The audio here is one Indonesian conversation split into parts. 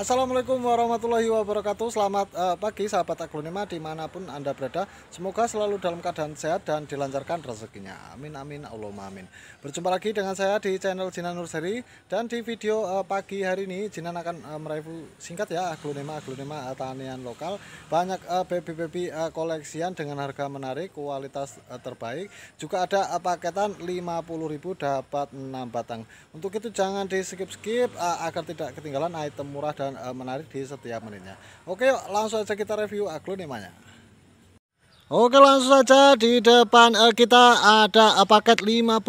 Assalamualaikum warahmatullahi wabarakatuh Selamat uh, pagi sahabat aglonema dimanapun anda berada Semoga selalu dalam keadaan sehat dan dilancarkan rezekinya Amin amin Allahumma amin Berjumpa lagi dengan saya di channel Jinan nursery Dan di video uh, pagi hari ini Jinan akan uh, mereview singkat ya aglonema-aglonema uh, tanian lokal Banyak baby-baby uh, koleksian dengan harga menarik kualitas uh, terbaik Juga ada uh, paketan 50.000 dapat 6 batang Untuk itu jangan di skip-skip uh, agar tidak ketinggalan item murah dan dan uh, menarik di setiap menitnya. Oke, yuk, langsung aja kita review aglonemanya. Oke langsung saja di depan uh, kita ada uh, paket 50.000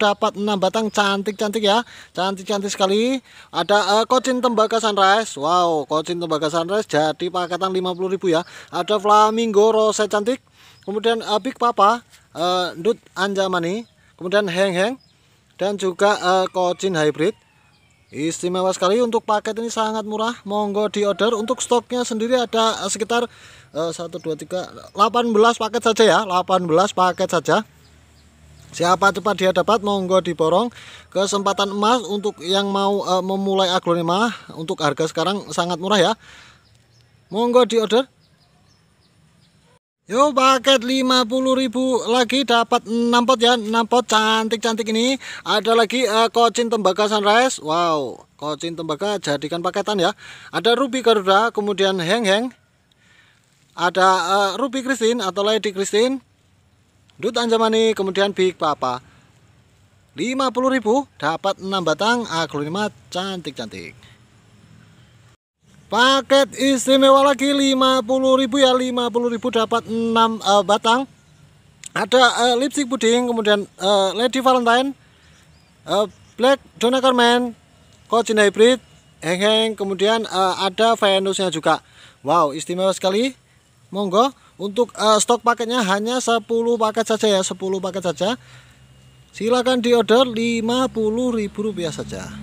dapat 6 batang cantik-cantik ya cantik-cantik sekali ada uh, kocin tembaga sunrise wow kocin tembaga sunrise jadi paketan 50.000 ya ada flamingo rose cantik kemudian uh, big papa uh, dut anjamani kemudian heng heng dan juga uh, kocin hybrid Istimewa sekali untuk paket ini sangat murah. Monggo diorder. Untuk stoknya sendiri ada eh, sekitar uh, 1 2 3 18 paket saja ya. 18 paket saja. Siapa cepat dia dapat monggo diborong. Kesempatan emas untuk yang mau uh, memulai aglonema untuk harga sekarang sangat murah ya. Monggo diorder. Yo paket 50.000 lagi dapat 6 pot ya 6 pot cantik-cantik ini Ada lagi uh, kocin tembaga sunrise Wow kocin tembaga jadikan paketan ya Ada ruby garuda kemudian heng-heng Ada uh, ruby christine atau lady christine Dut anjamani kemudian big papa 50.000 dapat 6 batang aglonema ah, cantik-cantik Paket istimewa lagi 50.000 ya, 50.000 dapat 6 uh, eh, batang. Ada uh, lipstick puding, kemudian uh, Lady Valentine, uh, Black Donna Carmen, Cochin Hybrid, Heng Heng, kemudian uh, ada Venusnya juga. Wow, istimewa sekali. Monggo untuk uh, stok paketnya hanya 10 paket saja ya, 10 paket saja. Silakan diorder ribu 50000 saja.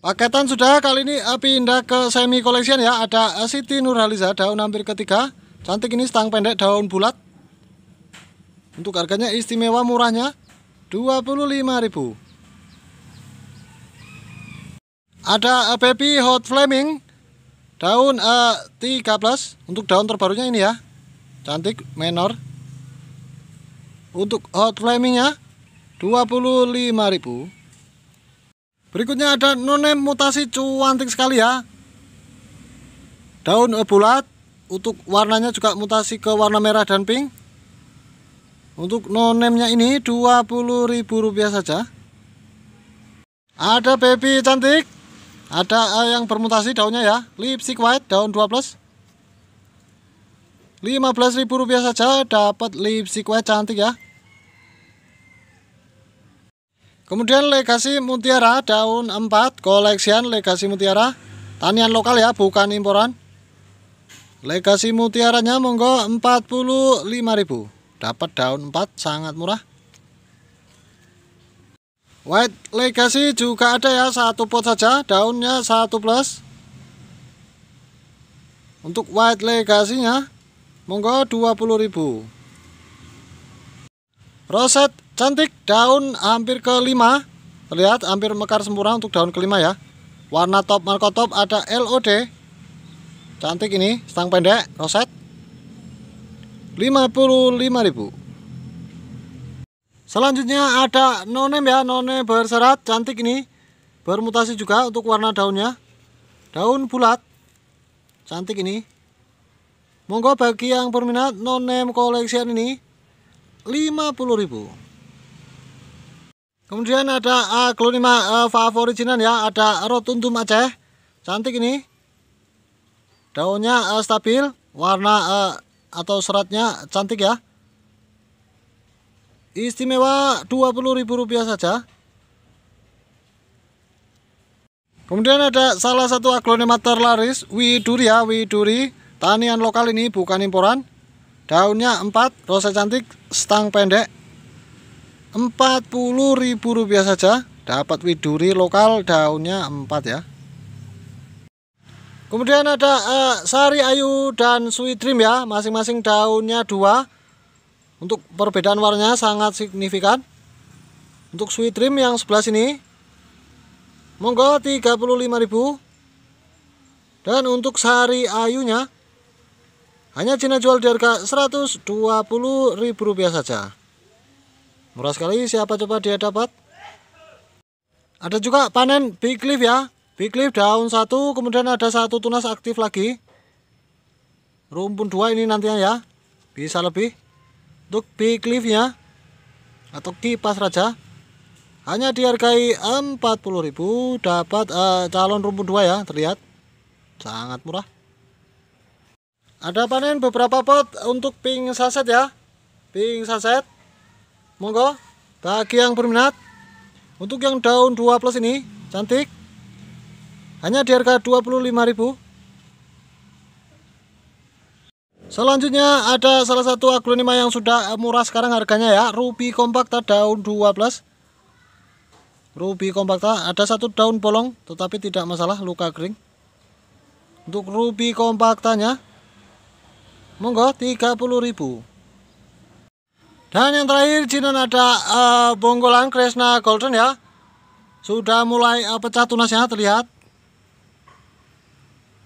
Paketan sudah kali ini pindah ke semi collection ya. Ada Siti Nurhaliza daun hampir ketiga. Cantik ini stang pendek daun bulat. Untuk harganya istimewa murahnya 25.000. Ada eh, baby hot flaming daun uh, eh, 13 untuk daun terbarunya ini ya. Cantik menor. Untuk hot flamingnya 25.000. Berikutnya ada nonem mutasi cuantik sekali ya. Daun bulat, untuk warnanya juga mutasi ke warna merah dan pink. Untuk nonemnya ini Rp20.000 saja. Ada baby cantik. Ada yang bermutasi daunnya ya, lipstick white daun 12. Rp15.000 saja dapat lipstick white cantik ya. Kemudian legasi mutiara daun 4 koleksian legasi mutiara tanian lokal ya bukan imporan. Legasi mutiaranya monggo 45.000. Dapat daun 4 sangat murah. White legasi juga ada ya satu pot saja daunnya 1 plus. Untuk white legasinya monggo 20.000. Roset Cantik daun hampir kelima. Lihat hampir mekar sempurna untuk daun kelima ya. Warna top Marco top ada LOD. Cantik ini, stang pendek, roset. 55.000. Selanjutnya ada nonem ya, none berserat cantik ini. Bermutasi juga untuk warna daunnya. Daun bulat. Cantik ini. Monggo bagi yang berminat nonem koleksian ini 50.000. Kemudian ada uh, Glonima uh, ya, ada Rotundum Aceh. Cantik ini. Daunnya uh, stabil, warna uh, atau seratnya cantik ya. Istimewa Rp20.000 saja. Kemudian ada salah satu aglonema terlaris Widuri ya, Widuri. Tanian lokal ini bukan imporan. Daunnya 4, rosa cantik, stang pendek, rp rupiah saja dapat widuri lokal daunnya 4 ya kemudian ada uh, sari ayu dan sweet dream ya masing-masing daunnya dua untuk perbedaan warnanya sangat signifikan untuk sweet dream yang sebelah sini monggo 35.000 dan untuk sari ayunya hanya Cina jual di harga Rp120.000 saja Murah sekali siapa coba dia dapat? Ada juga panen big leaf ya. Big leaf daun satu, kemudian ada satu tunas aktif lagi. Rumpun dua ini nantinya ya. Bisa lebih. Untuk big ya atau kipas raja hanya dihargai 40.000 dapat uh, calon rumpun dua ya terlihat sangat murah ada panen beberapa pot untuk pink saset ya pink saset Monggo, bagi yang berminat, untuk yang daun 2 plus ini, cantik. Hanya di harga 25.000. Selanjutnya ada salah satu aglonema yang sudah murah sekarang harganya ya, Ruby Compacta daun 2 plus. Ruby Compacta ada satu daun bolong tetapi tidak masalah luka kering. Untuk Ruby Compactanya monggo 30.000. Dan yang terakhir Cina ada uh, bonggolan Krishna Golden ya. Sudah mulai uh, pecah tunasnya terlihat.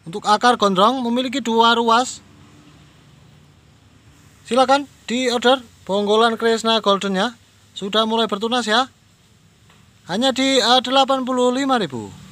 Untuk akar gondrong memiliki dua ruas. Silakan di order bonggolan Krishna Golden ya. Sudah mulai bertunas ya. Hanya di eh, uh, 85.000.